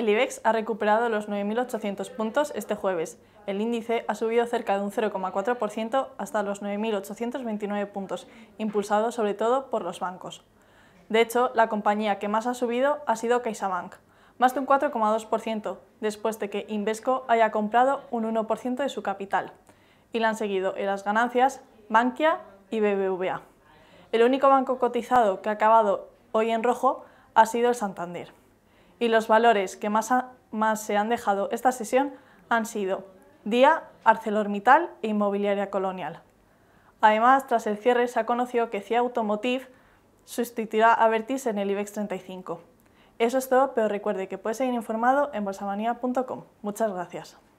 El IBEX ha recuperado los 9.800 puntos este jueves. El índice ha subido cerca de un 0,4% hasta los 9.829 puntos, impulsado sobre todo por los bancos. De hecho, la compañía que más ha subido ha sido CaixaBank, más de un 4,2%, después de que Invesco haya comprado un 1% de su capital. Y la han seguido en las ganancias Bankia y BBVA. El único banco cotizado que ha acabado hoy en rojo ha sido el Santander y los valores que más, se han dejado esta sesión han sido Día, ArcelorMittal e Inmobiliaria Colonial. Además, tras el cierre se ha conocido que CIA Automotive sustituirá a Vertis en el IBEX 35. Eso es todo, pero recuerde que puede seguir informado en bolsamanía.com. Muchas gracias.